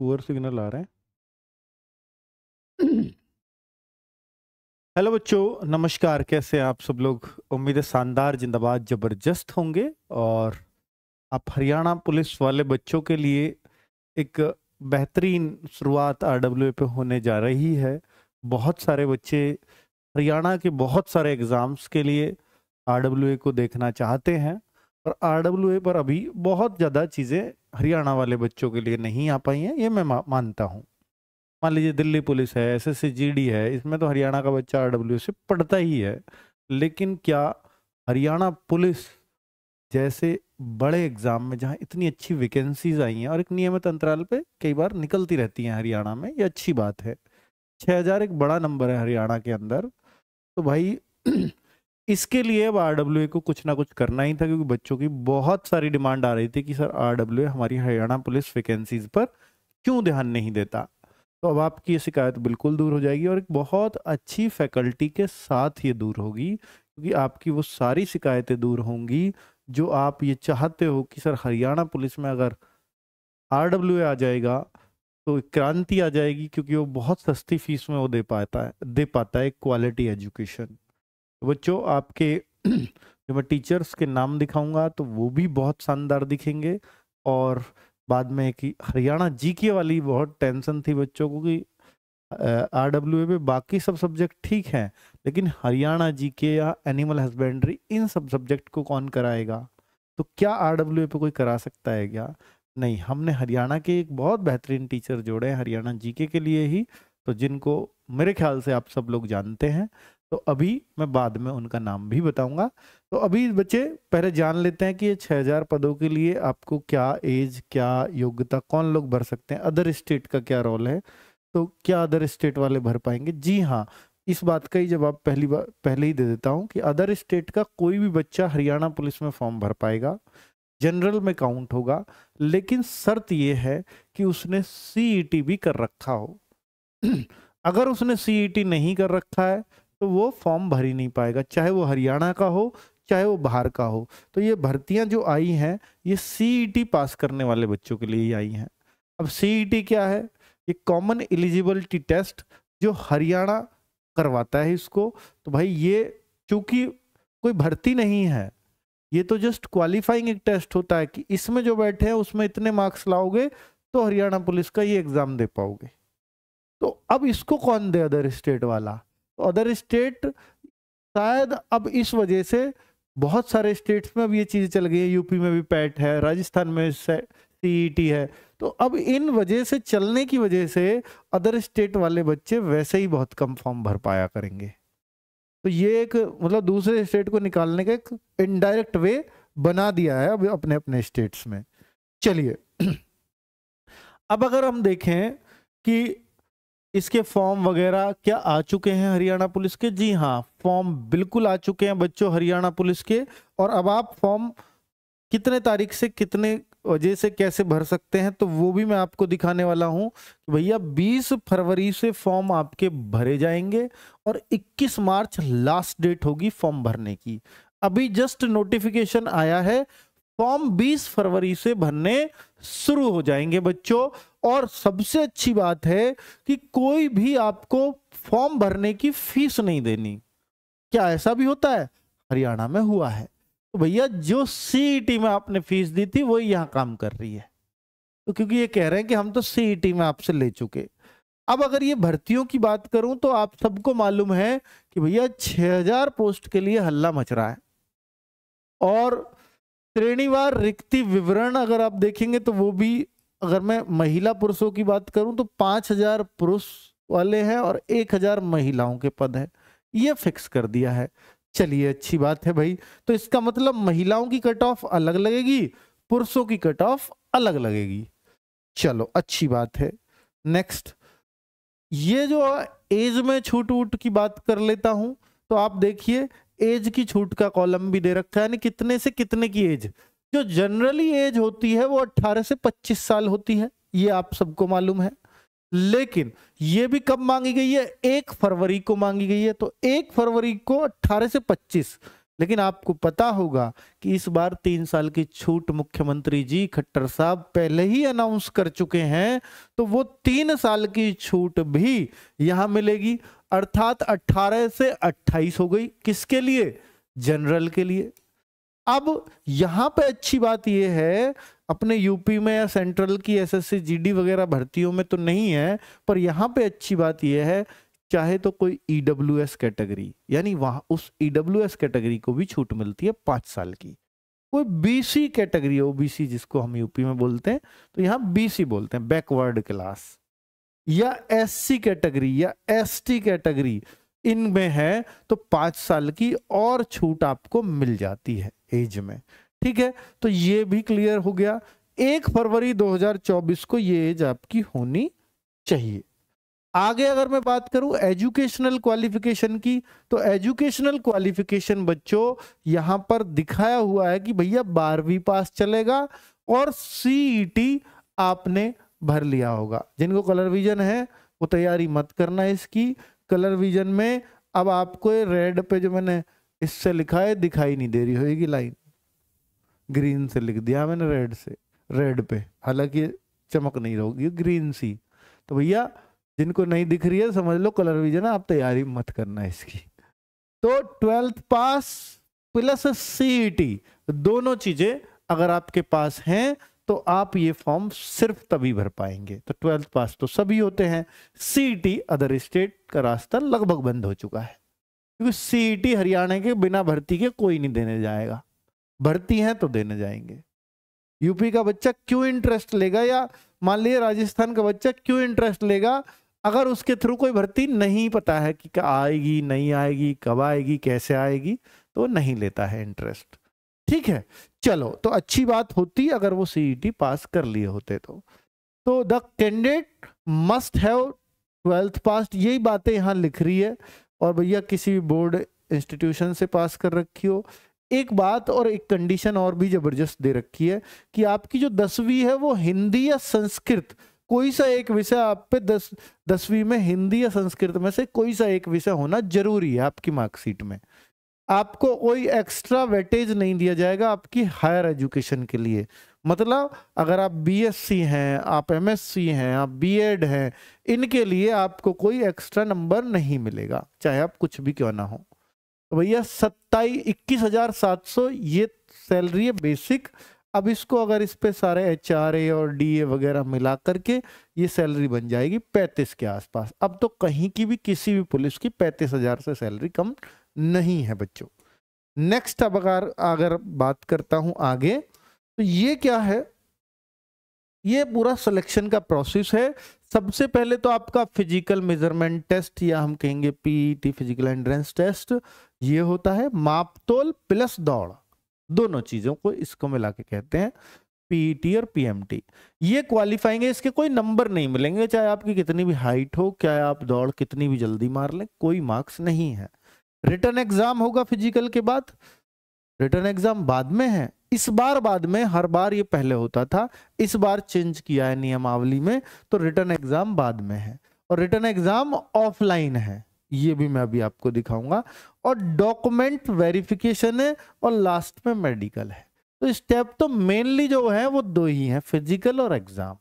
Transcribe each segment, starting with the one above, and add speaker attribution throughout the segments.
Speaker 1: poor signal आ रहे हैं hello बच्चों नमस्कार कैसे हैं आप सब लोग उम्मीद है शानदार जिंदाबाद जबरदस्त होंगे और आप हरियाणा पुलिस वाले बच्चों के लिए एक बेहतरीन शुरुआत आर पे होने जा रही है बहुत सारे बच्चे हरियाणा के बहुत सारे एग्ज़ाम्स के लिए आर को देखना चाहते हैं और आर डब्ल्यू ए पर अभी बहुत ज़्यादा चीज़ें हरियाणा वाले बच्चों के लिए नहीं आ पाई हैं ये मैं मानता हूँ मान लीजिए दिल्ली पुलिस है एस एस है इसमें तो हरियाणा का बच्चा आर डब्ल्यू से पढ़ता ही है लेकिन क्या हरियाणा पुलिस जैसे बड़े एग्ज़ाम में जहाँ इतनी अच्छी वैकेंसीज आई हैं और एक नियमित अंतराल पे कई बार निकलती रहती हैं हरियाणा में ये अच्छी बात है छः हज़ार एक बड़ा नंबर है हरियाणा के अंदर तो भाई इसके लिए अब आर को कुछ ना कुछ करना ही था क्योंकि बच्चों की बहुत सारी डिमांड आ रही थी कि सर आर हमारी हरियाणा पुलिस वैकेंसीज पर क्यों ध्यान नहीं देता तो अब आपकी ये शिकायत बिल्कुल दूर हो जाएगी और एक बहुत अच्छी फैकल्टी के साथ ये दूर होगी क्योंकि आपकी वो सारी शिकायतें दूर होंगी जो आप ये चाहते हो कि सर हरियाणा पुलिस में अगर आर आ जाएगा तो क्रांति आ जाएगी क्योंकि वो बहुत सस्ती फीस में वो दे पाता है दे पाता है क्वालिटी एजुकेशन तो बच्चों आपके जो मैं टीचर्स के नाम दिखाऊंगा तो वो भी बहुत शानदार दिखेंगे और बाद में कि हरियाणा जी के वाली बहुत टेंशन थी बच्चों को कि आर डब्ल्यू ए में बाकी सब सब्जेक्ट ठीक हैं लेकिन हरियाणा जी के या एनिमल हस्बेंड्री इन सब सब्जेक्ट को कौन कराएगा तो क्या आर डब्ल्यू ए पे कोई करा सकता है क्या नहीं हमने हरियाणा के एक बहुत बेहतरीन टीचर जोड़े हैं हरियाणा जीके के लिए ही तो जिनको मेरे ख्याल से आप सब लोग जानते हैं तो अभी मैं बाद में उनका नाम भी बताऊंगा तो अभी बच्चे पहले जान लेते हैं कि ये 6000 पदों के लिए आपको क्या एज क्या योग्यता कौन लोग भर सकते हैं अदर स्टेट का क्या रोल है तो क्या अदर स्टेट वाले भर पाएंगे जी हाँ इस बात का ही जवाब पहली बार पहले ही दे देता हूँ कि अदर स्टेट का कोई भी बच्चा हरियाणा पुलिस में फॉर्म भर पाएगा जनरल में काउंट होगा लेकिन शर्त यह है कि उसने सी e भी कर रखा हो अगर उसने सीई e नहीं कर रखा है तो वो फॉर्म भर ही नहीं पाएगा चाहे वो हरियाणा का हो चाहे वो बाहर का हो तो ये भर्तियां जो आई हैं ये सी e पास करने वाले बच्चों के लिए ही आई हैं अब सी e क्या है ये कॉमन एलिजिबिलिटी टेस्ट जो हरियाणा करवाता है इसको तो भाई ये चूंकि कोई भर्ती नहीं है ये तो जस्ट क्वालिफाइंग एक टेस्ट होता है कि इसमें जो बैठे हैं उसमें इतने मार्क्स लाओगे तो हरियाणा पुलिस का ये एग्जाम दे पाओगे तो अब इसको कौन दे अदर स्टेट वाला अदर तो स्टेट शायद अब इस वजह से बहुत सारे स्टेट्स में अब ये चीज़ें चल गई है यूपी में भी पैट है राजस्थान में सीईटी e है तो अब इन वजह से चलने की वजह से अदर स्टेट वाले बच्चे वैसे ही बहुत कम फॉर्म भर पाया करेंगे तो ये एक मतलब दूसरे स्टेट को निकालने का एक इनडायरेक्ट वे बना दिया है अब अपने अपने स्टेट्स में चलिए अब अगर हम देखें कि इसके फॉर्म वगैरह क्या आ चुके हैं हरियाणा पुलिस के जी हाँ फॉर्म बिल्कुल आ चुके हैं बच्चों हरियाणा पुलिस के और अब आप फॉर्म कितने तारीख से कितने वजह से कैसे भर सकते हैं तो वो भी मैं आपको दिखाने वाला हूँ भैया 20 फरवरी से फॉर्म आपके भरे जाएंगे और 21 मार्च लास्ट डेट होगी फॉर्म भरने की अभी जस्ट नोटिफिकेशन आया है फॉर्म 20 फरवरी से भरने शुरू हो जाएंगे बच्चों और सबसे अच्छी बात है कि कोई भी आपको फॉर्म भरने की फीस नहीं देनी क्या ऐसा भी होता है हरियाणा में हुआ है तो भैया जो सीईटी e में आपने फीस दी थी वही यहाँ काम कर रही है तो क्योंकि ये कह रहे हैं कि हम तो सीईटी e में आपसे ले चुके अब अगर ये भर्तियों की बात करूं तो आप सबको मालूम है कि भैया 6000 पोस्ट के लिए हल्ला मच रहा है और श्रेणीवार रिक्ति विवरण अगर आप देखेंगे तो वो भी अगर मैं महिला पुरुषों की बात करूं तो पांच हजार पुरुष वाले हैं और एक हजार महिलाओं के पद है ये फिक्स कर दिया है चलिए अच्छी बात है भाई तो इसका मतलब महिलाओं की कट ऑफ अलग लगेगी पुरुषों की कट ऑफ अलग लगेगी चलो अच्छी बात है नेक्स्ट ये जो एज में छूट वूट की बात कर लेता हूं तो आप देखिए एज की छूट का कॉलम भी दे रखा है यानी कितने से कितने की एज जो जनरली एज होती है वो 18 से 25 साल होती है ये आप सबको मालूम है लेकिन ये भी कब मांगी गई है एक फरवरी को मांगी गई है तो एक फरवरी को 18 से 25 लेकिन आपको पता होगा कि इस बार तीन साल की छूट मुख्यमंत्री जी खट्टर साहब पहले ही अनाउंस कर चुके हैं तो वो तीन साल की छूट भी यहां मिलेगी अर्थात 18 से 28 हो गई किसके लिए जनरल के लिए अब यहां पे अच्छी बात यह है अपने यूपी में या सेंट्रल की एसएससी जीडी वगैरह भर्तियों में तो नहीं है पर यहाँ पे अच्छी बात यह है चाहे तो कोई ई e कैटेगरी यानी वहां उस ई e कैटेगरी को भी छूट मिलती है पांच साल की कोई बीसी कैटेगरी ओबीसी जिसको हम यूपी में बोलते हैं तो यहाँ बीसी बोलते हैं बैकवर्ड क्लास या एससी कैटेगरी या एसटी कैटेगरी इनमें है तो पांच साल की और छूट आपको मिल जाती है एज में ठीक है तो ये भी क्लियर हो गया एक फरवरी 2024 को ये एज आपकी होनी चाहिए आगे अगर मैं बात करूं एजुकेशनल क्वालिफिकेशन की तो एजुकेशनल क्वालिफिकेशन बच्चों यहां पर दिखाया हुआ है कि भैया बारहवीं पास चलेगा और सीई e आपने भर लिया होगा जिनको कलर विजन है वो तैयारी मत करना इसकी कलर विजन में अब आपको रेड पे जो मैंने इससे लिखा है दिखाई नहीं दे रही होगी लाइन ग्रीन से लिख दिया मैंने रेड से रेड पे हालांकि चमक नहीं रहोगी ग्रीन सी तो भैया जिनको नहीं दिख रही है समझ लो कलर विजन आप तैयारी मत करना इसकी तो ट्वेल्थ पास प्लस सी दोनों चीजें अगर आपके पास हैं तो आप ये फॉर्म सिर्फ तभी भर पाएंगे तो ट्वेल्थ पास तो सभी होते हैं सीटी अदर स्टेट का रास्ता लगभग बंद हो चुका है क्योंकि सीईटी e हरियाणा के बिना भर्ती के कोई नहीं देने जाएगा भर्ती है तो देने जाएंगे यूपी का बच्चा क्यों इंटरेस्ट लेगा या मान लीजिए राजस्थान का बच्चा क्यों इंटरेस्ट लेगा अगर उसके थ्रू कोई भर्ती नहीं पता है कि आएगी नहीं आएगी कब आएगी कैसे आएगी तो नहीं लेता है इंटरेस्ट ठीक है चलो तो अच्छी बात होती अगर वो सीईटी e पास कर लिए होते तो तो the candidate must have twelfth pass यही बातें यहाँ लिख रही है और भैया किसी भी बोर्ड इंस्टीट्यूशन से पास कर रखी हो एक बात और एक कंडीशन और भी जबरदस्त दे रखी है कि आपकी जो दसवीं है वो हिंदी या संस्कृत कोई सा एक विषय आप पे दस दसवीं में हिंदी या संस्कृत में से कोई सा एक विषय होना जरूरी है आपकी मार्कशीट में आपको कोई एक्स्ट्रा वेटेज नहीं दिया जाएगा आपकी हायर एजुकेशन के लिए मतलब अगर आप बीएससी हैं आप एमएससी हैं आप बीएड हैं इनके लिए आपको कोई एक्स्ट्रा नंबर नहीं मिलेगा चाहे आप कुछ भी क्यों ना हो तो भैया सत्ताईस इक्कीस हजार सात सौ ये सैलरी है बेसिक अब इसको अगर इस पे सारे एच और डी वगैरह मिला करके ये सैलरी बन जाएगी पैंतीस के आसपास अब तो कहीं की भी किसी भी पुलिस की पैंतीस हजार से सैलरी कम नहीं है बच्चों नेक्स्ट अब अगर अगर बात करता हूं आगे तो ये क्या है ये पूरा सिलेक्शन का प्रोसेस है सबसे पहले तो आपका फिजिकल मेजरमेंट टेस्ट या हम कहेंगे पीटी फिजिकल एंड्रेंस टेस्ट ये होता है मापतोल प्लस दौड़ दोनों चीजों को इसको मिला के कहते हैं पीटी e और पीएमटी ये क्वालिफाइंग है इसके कोई नंबर नहीं मिलेंगे चाहे आपकी कितनी भी हाइट हो क्या आप दौड़ कितनी भी जल्दी मार लें कोई मार्क्स नहीं है रिटर्न एग्जाम होगा फिजिकल के बाद रिटर्न एग्जाम बाद में है इस बार बाद में हर बार ये पहले होता था इस बार चेंज किया है नियमावली में तो रिटर्न एग्जाम बाद में है और रिटर्न एग्जाम ऑफलाइन है ये भी मैं अभी आपको दिखाऊंगा और डॉक्यूमेंट वेरिफिकेशन है और लास्ट में मेडिकल है तो स्टेप तो मेनली जो है वो दो ही है फिजिकल और एग्जाम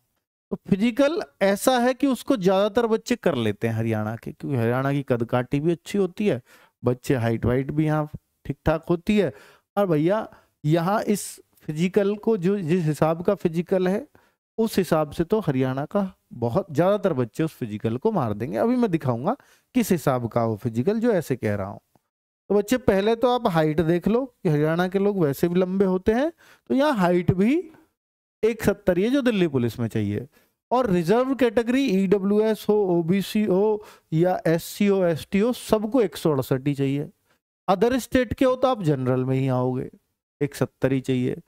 Speaker 1: तो फिजिकल ऐसा है कि उसको ज्यादातर बच्चे कर लेते हैं हरियाणा के क्योंकि हरियाणा की कदकाठी भी अच्छी होती है बच्चे हाइट वाइट भी यहाँ ठीक ठाक होती है और भैया यहाँ इस फिजिकल को जो जिस हिसाब का फिजिकल है उस हिसाब से तो हरियाणा का बहुत ज़्यादातर बच्चे उस फिजिकल को मार देंगे अभी मैं दिखाऊंगा किस हिसाब का वो फिजिकल जो ऐसे कह रहा हूँ तो बच्चे पहले तो आप हाइट देख लो कि हरियाणा के लोग वैसे भी लंबे होते हैं तो यहाँ हाइट भी एक सत्तर ही है जो दिल्ली पुलिस में चाहिए और रिजर्व कैटेगरी ईडब्ल्यू एस हो ओबीसी हो या एस सी हो एस टी हो सबको एक सौ अड़सठ ही चाहिए अदर स्टेट के हो तो आप जनरल में ही आओगे एक सत्तर ही चाहिए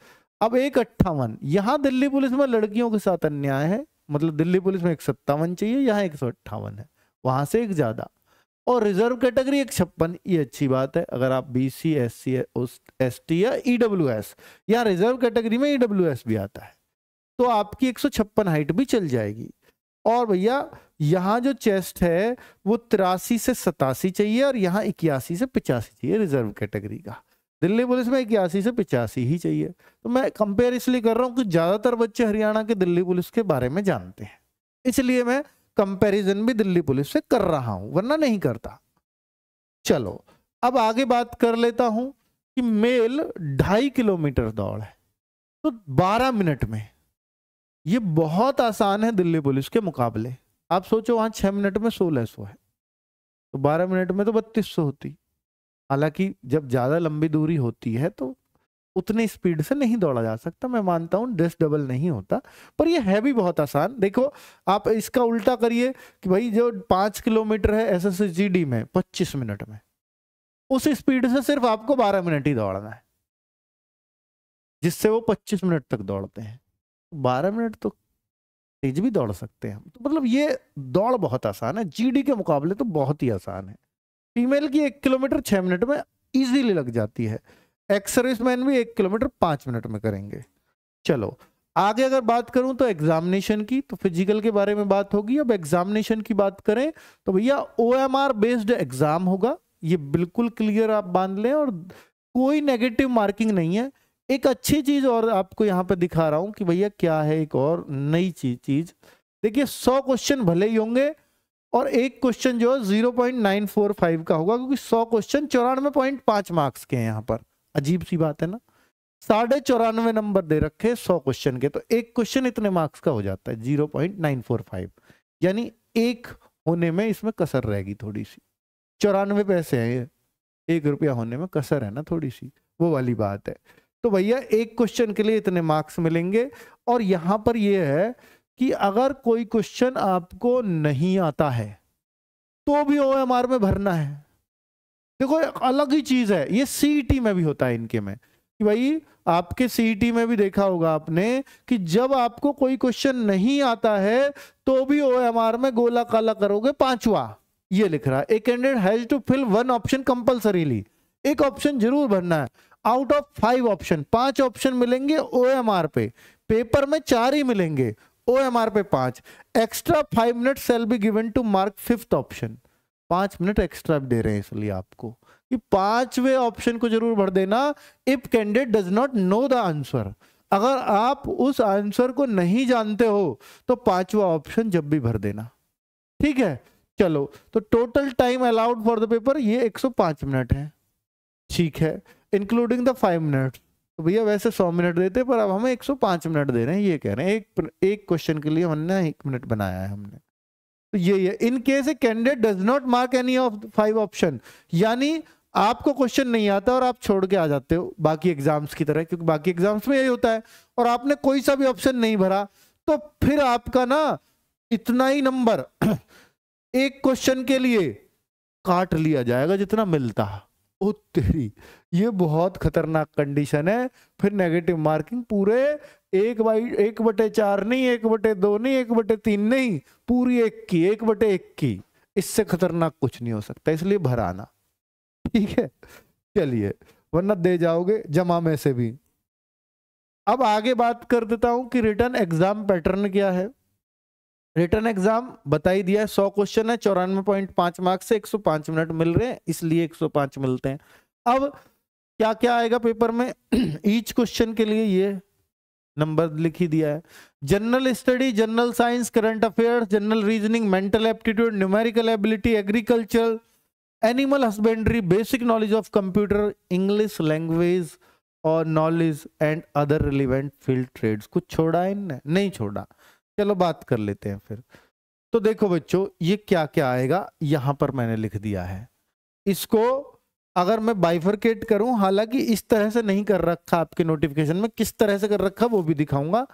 Speaker 1: अब एक अट्ठावन यहाँ दिल्ली पुलिस में लड़कियों के साथ अन्याय है मतलब दिल्ली पुलिस में एक सत्तावन चाहिए यहाँ एक सौ अट्ठावन है वहाँ से एक ज्यादा और रिजर्व कैटेगरी एक छप्पन ये अच्छी बात है अगर आप B C S C S T या ई डब्ल्यू एस या रिजर्व कैटेगरी में ई डब्ल्यू एस भी आता है तो आपकी एक हाइट भी चल जाएगी और भैया यहाँ जो चेस्ट है वो तिरासी से सतासी चाहिए और यहाँ इक्यासी से पिचासी चाहिए रिजर्व कैटेगरी का दिल्ली पुलिस में इक्यासी से पिचासी ही चाहिए तो मैं कंपेयर इसलिए कर रहा हूँ कि ज़्यादातर बच्चे हरियाणा के दिल्ली पुलिस के बारे में जानते हैं इसलिए मैं कंपेरिजन भी दिल्ली पुलिस से कर रहा हूँ वरना नहीं करता चलो अब आगे बात कर लेता हूँ कि मेल ढाई किलोमीटर दौड़ है तो बारह मिनट में ये बहुत आसान है दिल्ली पुलिस के मुकाबले आप सोचो वहां छह मिनट में सोलह सौ है तो बारह मिनट में तो बत्तीस सौ होती हालांकि जब ज़्यादा लंबी दूरी होती है तो उतनी स्पीड से नहीं दौड़ा जा सकता मैं मानता हूं ड्रेस डबल नहीं होता पर यह है भी बहुत आसान देखो आप इसका उल्टा करिए कि भाई जो पाँच किलोमीटर है एस एस जी में पच्चीस मिनट में उस स्पीड से सिर्फ आपको बारह मिनट ही दौड़ना है जिससे वो पच्चीस मिनट तक दौड़ते हैं बारह मिनट तो तेज भी दौड़ सकते हैं हम तो मतलब ये दौड़ बहुत आसान है जीडी के मुकाबले तो बहुत ही आसान है फीमेल की एक किलोमीटर छः मिनट में इजीली लग जाती है एक्स मैन भी एक किलोमीटर पाँच मिनट में करेंगे चलो आगे अगर बात करूं तो एग्जामिनेशन की तो फिजिकल के बारे में बात होगी अब एग्जामिनेशन की बात करें तो भैया O M R based exam होगा ये बिल्कुल क्लियर आप बांध लें और कोई नेगेटिव मार्किंग नहीं है एक अच्छी चीज और आपको यहाँ पर दिखा रहा हूँ कि भैया क्या है एक और नई चीज चीज देखिए सौ क्वेश्चन भले ही होंगे और एक क्वेश्चन जो है zero point nine four five का होगा क्योंकि सौ क्वेश्चन चौरानवे पॉइंट पांच मार्क्स के हैं यहाँ पर अजीब सी बात है ना साढ़े चौरानवे नंबर दे रखे सौ क्वेश्चन के तो एक क्वेश्चन इतने मार्क्स का हो जाता है zero point nine four five यानी एक होने में इसमें कसर रहेगी थोड़ी सी चौरानवे पैसे हैं ये एक रुपया होने में कसर है ना थोड़ी सी वो वाली बात है तो भैया एक क्वेश्चन के लिए इतने मार्क्स मिलेंगे और यहां पर यह है कि अगर कोई क्वेश्चन आपको नहीं आता है तो भी ओ में भरना है देखो अलग ही चीज है ये सीईटी e में भी होता है इनके में कि भाई आपके सीईटी e में भी देखा होगा आपने कि जब आपको कोई क्वेश्चन नहीं आता है तो भी ओ में गोला काला करोगे पांचवा ये लिख रहा है a candidate has to fill one option compulsorily एक ऑप्शन जरूर भरना है आउट ऑफ फाइव ऑप्शन पांच ऑप्शन मिलेंगे ओ पे पेपर में चार ही मिलेंगे ओ पे पांच extra five minute shall be given to mark fifth option पांच मिनट एक्स्ट्रा दे रहे हैं इसलिए आपको कि पांचवे ऑप्शन को जरूर भर देना if candidate does not know the answer अगर आप उस आंसर को नहीं जानते हो तो पांचवा ऑप्शन जब भी भर देना ठीक है चलो तो total time allowed for the paper ये 105 मिनट है ठीक है इंक्लूडिंग द फाइव मिनट तो भैया वैसे सौ मिनट देते पर अब हमें एक सौ पाँच मिनट दे रहे हैं ये कह रहे हैं एक एक क्वेश्चन के लिए हमने एक मिनट बनाया है हमने तो ये है in case a candidate does not mark any of five option यानी आपको क्वेश्चन नहीं आता और आप छोड़ के आ जाते हो बाकी एग्जाम्स की तरह क्योंकि बाकी एग्जाम्स में यही होता है और आपने कोई सा भी ऑप्शन नहीं भरा तो फिर आपका ना इतना ही नंबर एक क्वेश्चन के लिए काट लिया जाएगा जितना मिलता है ओ तेरी ये बहुत खतरनाक कंडीशन है फिर नेगेटिव मार्किंग पूरे एक बाई एक बटे चार नहीं एक बटे दो नहीं एक बटे तीन नहीं पूरी एक की एक बटे एक की इससे खतरनाक कुछ नहीं हो सकता इसलिए भराना ठीक है चलिए वरना दे जाओगे जमा में से भी अब आगे बात कर देता हूं कि रिटर्न एग्जाम पैटर्न क्या है रिटर्न एग्जाम बता ही दिया सौ क्वेश्चन है चौरानवे पॉइंट पांच मार्क्स से एक सौ पांच मिनट मिल रहे हैं इसलिए एक सौ पांच मिलते हैं अब क्या क्या आएगा पेपर में ईच क्वेश्चन के लिए ये नंबर लिखी दिया है general study general science current affairs general reasoning mental aptitude numerical ability agriculture animal husbandry basic knowledge of computer English language और knowledge and other relevant field trades कुछ छोड़ा है नहीं छोड़ा चलो बात कर लेते हैं फिर तो देखो बच्चों ये क्या क्या आएगा यहां पर मैंने लिख दिया है इसको अगर मैं बाइफरकेट करूं हालांकि इस तरह से नहीं कर रखा आपके नोटिफिकेशन में किस तरह से कर रखा वो भी दिखाऊंगा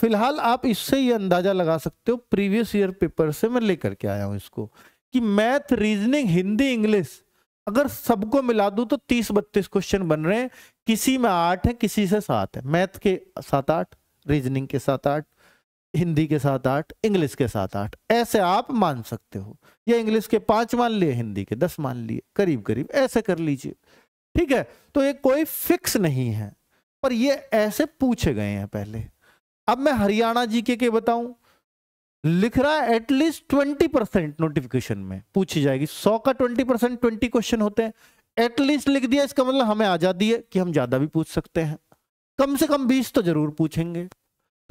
Speaker 1: फिलहाल आप इससे ये अंदाजा लगा सकते हो प्रीवियस ईयर पेपर से मैं लेकर के आया हूं इसको कि मैथ रीजनिंग हिंदी इंग्लिश अगर सबको मिला दू तो तीस बत्तीस क्वेश्चन बन रहे हैं किसी में आठ है किसी से सात है मैथ के सात आठ रीजनिंग के सात आठ हिंदी के साथ आठ इंग्लिश के साथ आठ ऐसे आप मान सकते हो या इंग्लिश के पांच मान लिए हिंदी के दस मान लिए करीब करीब ऐसे कर लीजिए ठीक है तो ये कोई फिक्स नहीं है पर ये ऐसे पूछे गए हैं पहले अब मैं हरियाणा जी के, के बताऊं लिख रहा है एटलीस्ट ट्वेंटी परसेंट नोटिफिकेशन में पूछी जाएगी सौ का ट्वेंटी परसेंट ट्वेंटी क्वेश्चन होते हैं एटलीस्ट लिख दिया इसका मतलब हमें आजादी है कि हम ज्यादा भी पूछ सकते हैं कम से कम बीस तो जरूर पूछेंगे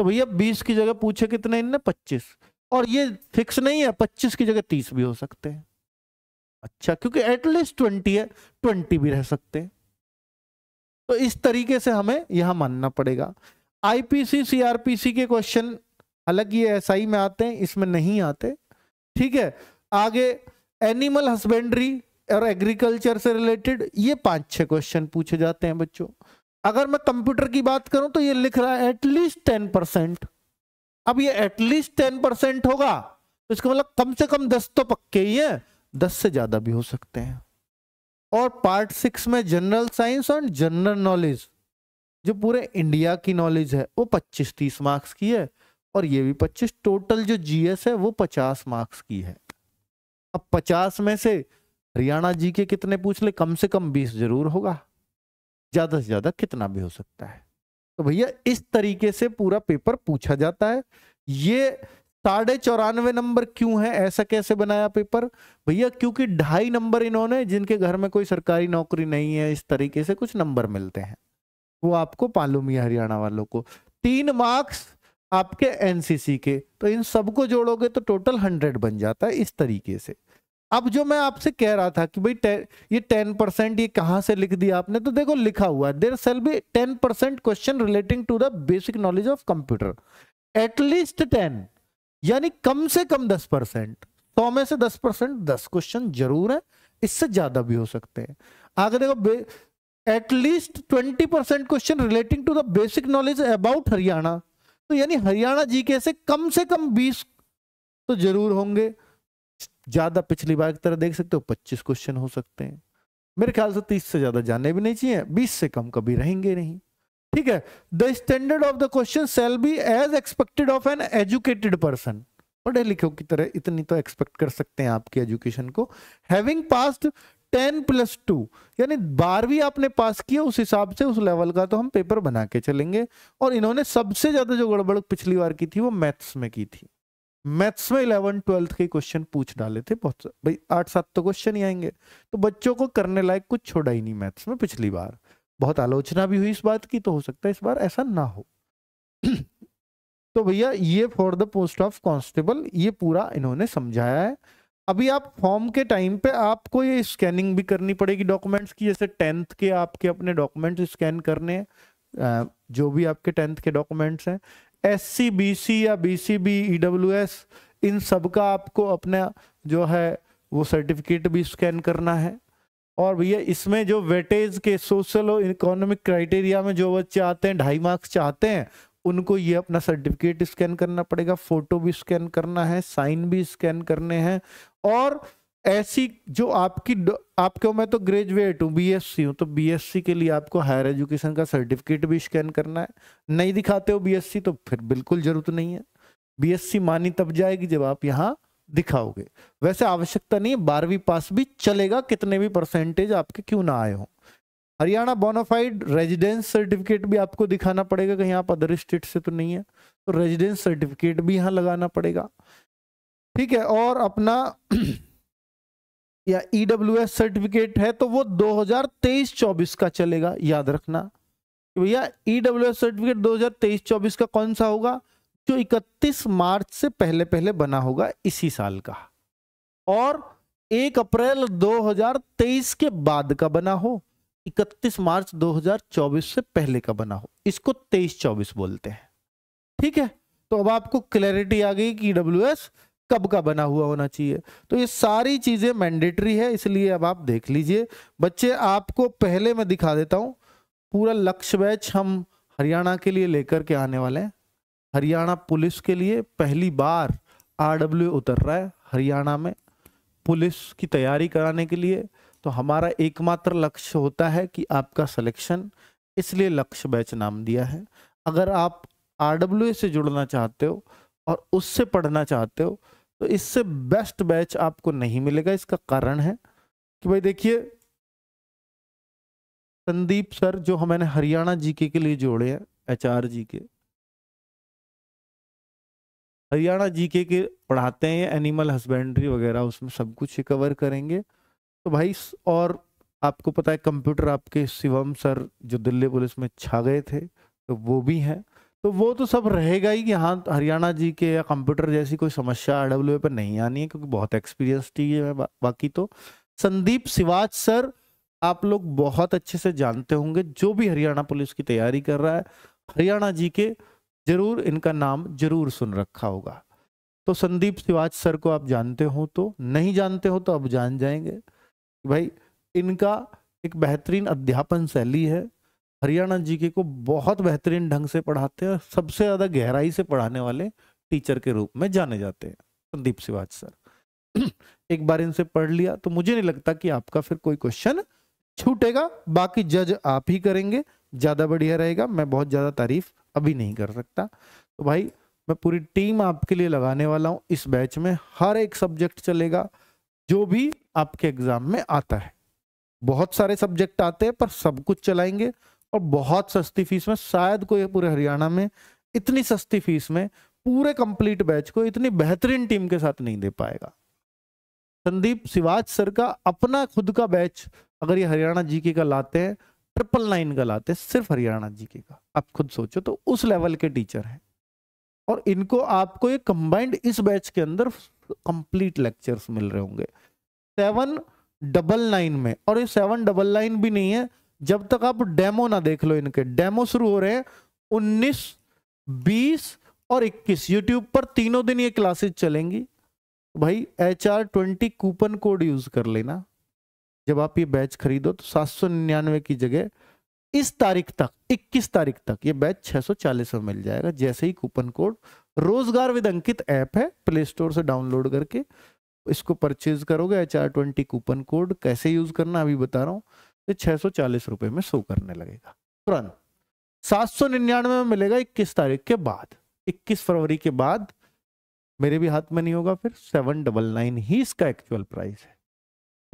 Speaker 1: तो भैया बीस की जगह पूछे कितने इनने पच्चीस और ये फिक्स नहीं है पच्चीस की जगह तीस भी हो सकते हैं अच्छा क्योंकि एटलीस्ट ट्वेंटी है ट्वेंटी भी रह सकते हैं तो इस तरीके से हमें यह मानना पड़ेगा आईपीसी सीआरपीसी के क्वेश्चन अलग ये एसआई में आते हैं इसमें नहीं आते ठीक है आगे एनिमल हस्बेंड्री और एग्रीकल्चर से रिलेटेड ये पांच छह क्वेश्चन पूछे जाते हैं बच्चों अगर मैं कंप्यूटर की बात करूं तो ये लिख रहा है एटलीस्ट टेन परसेंट अब ये एटलीस्ट टेन परसेंट होगा तो इसका मतलब कम से कम दस तो पक्के ही है दस से ज्यादा भी हो सकते हैं और पार्ट सिक्स में जनरल साइंस और जनरल नॉलेज जो पूरे इंडिया की नॉलेज है वो पच्चीस तीस मार्क्स की है और ये भी पच्चीस टोटल जो जी है वो पचास मार्क्स की है अब पचास में से हरियाणा जी के कितने पूछ ले कम से कम बीस जरूर होगा ज्यादा से ज्यादा कितना भी हो सकता है तो भैया इस तरीके से पूरा पेपर पूछा जाता है ये साढ़े चौरानवे नंबर क्यों है ऐसा कैसे बनाया पेपर भैया क्योंकि ढाई नंबर इन्होंने जिनके घर में कोई सरकारी नौकरी नहीं है इस तरीके से कुछ नंबर मिलते हैं वो आपको पालूम ही हरियाणा वालों को तीन मार्क्स आपके एनसीसी के तो इन सबको जोड़ोगे तो टोटल हंड्रेड बन जाता है इस तरीके से अब जो मैं आपसे कह रहा था कि भाई टे, ये टेन परसेंट ये कहां से लिख दिया आपने तो देखो लिखा हुआ there shall be ten percent question relating to the basic knowledge of computer at least ten यानी कम से कम दस परसेंट सौ में से दस परसेंट दस क्वेश्चन जरूर है इससे ज्यादा भी हो सकते हैं आगे देखो at least twenty percent question relating to the basic knowledge about Haryana तो यानी हरियाणा जीके से कम से कम बीस तो जरूर होंगे ज्यादा पिछली बार की तरह देख सकते हो पच्चीस क्वेश्चन हो सकते हैं मेरे ख्याल से तीस से ज्यादा जाने भी नहीं चाहिए बीस से कम कभी रहेंगे नहीं ठीक है the standard of the question shall be as expected of an educated person पढ़े लिखे की तरह इतनी तो एक्सपेक्ट कर सकते हैं आपकी एजुकेशन को having passed ten plus two यानी बारहवीं आपने पास किया उस हिसाब से उस लेवल का तो हम पेपर बना के चलेंगे और इन्होंने सबसे ज्यादा जो गड़बड़ पिछली बार की थी वो मैथ्स में की थी मैथ्स में इलेवन ट्वेल्थ के क्वेश्चन पूछ डाले थे बहुत भाई आठ सात तो क्वेश्चन ही आएंगे तो बच्चों को करने लायक कुछ छोड़ा ही नहीं मैथ्स में पिछली बार बहुत आलोचना भी हुई इस बात की तो हो सकता है इस बार ऐसा ना हो तो भैया ये for the post of constable ये पूरा इन्होंने समझाया है अभी आप फॉर्म के टाइम पे आपको ये स्कैनिंग भी करनी पड़ेगी डॉक्यूमेंट्स की जैसे टेंथ के आपके अपने डॉक्यूमेंट्स स्कैन करने हैं जो भी आपके टेंथ के डॉक्यूमेंट्स हैं एस सी या डब्ल्यू एस e इन सब का आपको अपना जो है वो सर्टिफिकेट भी स्कैन करना है और भैया इसमें जो वेटेज के सोशल और इकोनॉमिक क्राइटेरिया में जो बच्चे आते हैं ढाई मार्क्स चाहते हैं उनको ये अपना सर्टिफिकेट स्कैन करना पड़ेगा फोटो भी स्कैन करना है साइन भी स्कैन करने हैं और ऐसी जो आपकी आपके मैं तो ग्रेजुएट हूँ बीएससी हूँ तो बीएससी के लिए आपको हायर एजुकेशन का सर्टिफिकेट भी स्कैन करना है नहीं दिखाते हो बीएससी तो फिर बिल्कुल जरूरत नहीं है बीएससी मानी तब जाएगी जब आप यहाँ दिखाओगे वैसे आवश्यकता नहीं बारहवीं पास भी चलेगा कितने भी परसेंटेज आपके क्यों ना आए हों हरियाणा बोनाफाइड रेजिडेंस सर्टिफिकेट भी आपको दिखाना पड़ेगा कहीं आप अदर स्टेट से तो नहीं है तो रेजिडेंस सर्टिफिकेट भी यहाँ लगाना पड़ेगा ठीक है और अपना या ईडब्ल्यू e सर्टिफिकेट है तो वो 2023-24 का चलेगा याद रखना भैया ईडब्ल्यू सर्टिफिकेट 2023-24 का कौन सा होगा जो 31 मार्च से पहले पहले बना होगा इसी साल का और 1 अप्रैल 2023 के बाद का बना हो 31 मार्च 2024 से पहले का बना हो इसको 23-24 बोलते हैं ठीक है तो अब आपको क्लैरिटी आ गई कि डब्ल्यू e कब का बना हुआ होना चाहिए तो ये सारी चीज़ें मैंडेटरी है इसलिए अब आप देख लीजिए बच्चे आपको पहले मैं दिखा देता हूं पूरा लक्ष्य बैच हम हरियाणा के लिए लेकर के आने वाले हैं हरियाणा पुलिस के लिए पहली बार आरडब्ल्यू उतर रहा है हरियाणा में पुलिस की तैयारी कराने के लिए तो हमारा एकमात्र लक्ष्य होता है कि आपका सिलेक्शन इसलिए लक्ष्य बैच नाम दिया है अगर आप आर से जुड़ना चाहते हो और उससे पढ़ना चाहते हो तो इससे बेस्ट बैच आपको नहीं मिलेगा इसका कारण है कि भाई देखिए संदीप सर जो मैंने हरियाणा जीके के लिए जोड़े हैं एच आर जी के हरियाणा जीके के पढ़ाते हैं एनिमल हस्बेंड्री वगैरह उसमें सब कुछ कवर करेंगे तो भाई और आपको पता है कंप्यूटर आपके शिवम सर जो दिल्ली पुलिस में छा गए थे तो वो भी हैं तो वो तो सब रहेगा ही कि हाँ हरियाणा जी के या कंप्यूटर जैसी कोई समस्या आर डब्ल्यू पर नहीं आनी है क्योंकि बहुत एक्सपीरियंस थी है बा, बाकी तो संदीप सिवाच सर आप लोग बहुत अच्छे से जानते होंगे जो भी हरियाणा पुलिस की तैयारी कर रहा है हरियाणा जी के जरूर इनका नाम जरूर सुन रखा होगा तो संदीप सिवाच सर को आप जानते हो तो नहीं जानते हो तो अब जान जाएंगे भाई इनका एक बेहतरीन अध्यापन शैली है हरियाणा जीके को बहुत बेहतरीन ढंग से पढ़ाते हैं सबसे ज़्यादा गहराई से पढ़ाने वाले टीचर के रूप में जाने जाते हैं संदीप सिवाज सर एक बार इनसे पढ़ लिया तो मुझे नहीं लगता कि आपका फिर कोई क्वेश्चन छूटेगा बाकी जज आप ही करेंगे ज़्यादा बढ़िया रहेगा मैं बहुत ज़्यादा तारीफ अभी नहीं कर सकता तो भाई मैं पूरी टीम आपके लिए लगाने वाला हूँ इस बैच में हर एक सब्जेक्ट चलेगा जो भी आपके एग्ज़ाम में आता है बहुत सारे सब्जेक्ट आते हैं पर सब कुछ चलाएंगे और बहुत सस्ती फीस में शायद कोई पूरे हरियाणा में इतनी सस्ती फीस में पूरे कंप्लीट बैच को इतनी बेहतरीन टीम के साथ नहीं दे पाएगा संदीप सिवाज सर का अपना खुद का बैच अगर ये हरियाणा जीके का लाते हैं ट्रिपल नाइन का लाते हैं सिर्फ हरियाणा जीके का आप खुद सोचो तो उस लेवल के टीचर हैं और इनको आपको ये कंबाइंड इस बैच के अंदर कंप्लीट लेक्चर्स मिल रहे होंगे सेवन डबल नाइन में और ये सेवन डबल नाइन भी नहीं है जब तक आप डेमो ना देख लो इनके डेमो शुरू हो रहे हैं उन्नीस बीस और इक्कीस यूट्यूब पर तीनों दिन ये क्लासेस चलेंगी भाई H R twenty coupon code use कर लेना जब आप ये बैच खरीदो तो सात सौ निन्यानवे की जगह इस तारीख तक 21 तारीख तक ये बैच 640 में मिल जाएगा जैसे ही coupon code Rojgar with Ankit app है प्ले स्टोर से डाउनलोड करके इसको परचेज करोगे H R twenty coupon code कैसे यूज करना अभी बता रहा हूँ ये छह सौ चालीस रुपए में शो करने लगेगा तुरंत सात सौ निन्यानवे में मिलेगा इक्कीस तारीख के बाद इक्कीस फरवरी के बाद मेरे भी हाथ में नहीं होगा फिर सेवन डबल नाइन ही इसका एक्चुअल प्राइस है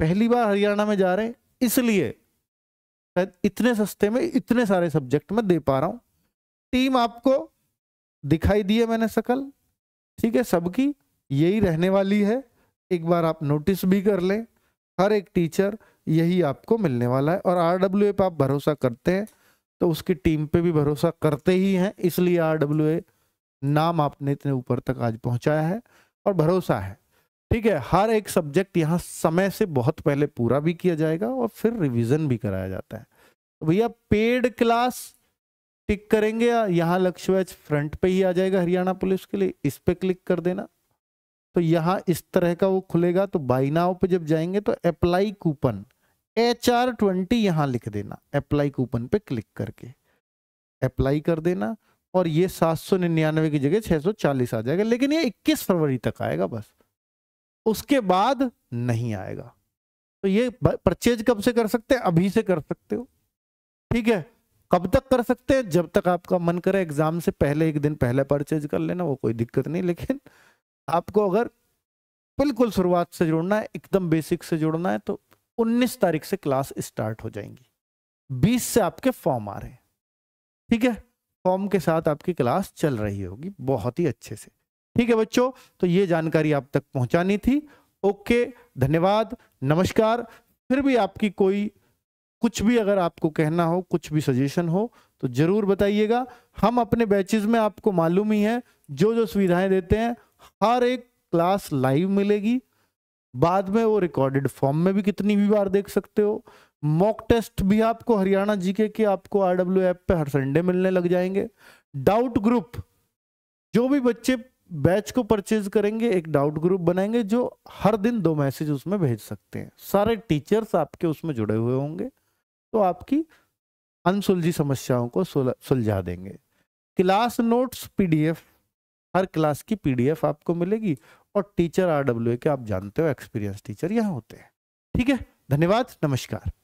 Speaker 1: पहली बार हरियाणा में जा रहे हैं इसलिए शायद इतने सस्ते में इतने सारे सब्जेक्ट में दे पा रहा हूं टीम आपको दिखाई दी है मैंने सकल ठीक है सबकी यही रहने वाली है एक बार आप नोटिस भी कर लें हर एक टीचर यही आपको मिलने वाला है और आर डब्ल्यू ए पर आप भरोसा करते हैं तो उसकी टीम पे भी भरोसा करते ही हैं इसलिए आर डब्ल्यू ए नाम आपने इतने ऊपर तक आज पहुंचाया है और भरोसा है ठीक है हर एक सब्जेक्ट यहाँ समय से बहुत पहले पूरा भी किया जाएगा और फिर रिविजन भी कराया जाता है तो भैया पेड क्लास टिक करेंगे या यहाँ लक्ष्य एच फ्रंट पे ही आ जाएगा हरियाणा पुलिस के लिए इस पे क्लिक कर देना तो यहाँ इस तरह का वो खुलेगा तो बाई पे जब जाएंगे तो apply coupon H R twenty यहां लिख देना अप्लाई कूपन पे क्लिक करके अप्लाई कर देना और ये सात सौ निन्यानवे की जगह छह सौ चालीस आ जाएगा लेकिन ये इक्कीस फरवरी तक आएगा बस उसके बाद नहीं आएगा तो ये परचेज कब से कर सकते हैं अभी से कर सकते हो ठीक है कब तक कर सकते हैं जब तक आपका मन करे एग्जाम से पहले एक दिन पहले परचेज कर लेना वो कोई दिक्कत नहीं लेकिन आपको अगर बिल्कुल शुरुआत से जुड़ना है एकदम बेसिक से जुड़ना है तो 19 तारीख से क्लास स्टार्ट हो जाएंगी 20 से आपके फॉर्म आ रहे हैं ठीक है फॉर्म के साथ आपकी क्लास चल रही होगी बहुत ही अच्छे से ठीक है बच्चों तो ये जानकारी आप तक पहुंचानी थी ओके धन्यवाद नमस्कार फिर भी आपकी कोई कुछ भी अगर आपको कहना हो कुछ भी सजेशन हो तो जरूर बताइएगा हम अपने बैचेस में आपको मालूम ही है जो जो सुविधाएं देते हैं हर एक क्लास लाइव मिलेगी बाद में वो रिकॉर्डेड फॉर्म में भी कितनी भी बार देख सकते हो मॉक टेस्ट भी आपको हरियाणा जीके के आपको आरडब्ल्यू एप पे हर संडे मिलने लग जाएंगे डाउट ग्रुप जो भी बच्चे बैच को परचेज करेंगे एक डाउट ग्रुप बनाएंगे जो हर दिन दो मैसेज उसमें भेज सकते हैं सारे टीचर्स आपके उसमें जुड़े हुए होंगे तो आपकी अनसुलझी समस्याओं को सुलझा देंगे क्लास नोट्स पीडीएफ हर क्लास की पीडीएफ आपको मिलेगी और टीचर आरडब्ल्यू के आप जानते हो एक्सपीरियंस टीचर यहाँ होते हैं ठीक है धन्यवाद नमस्कार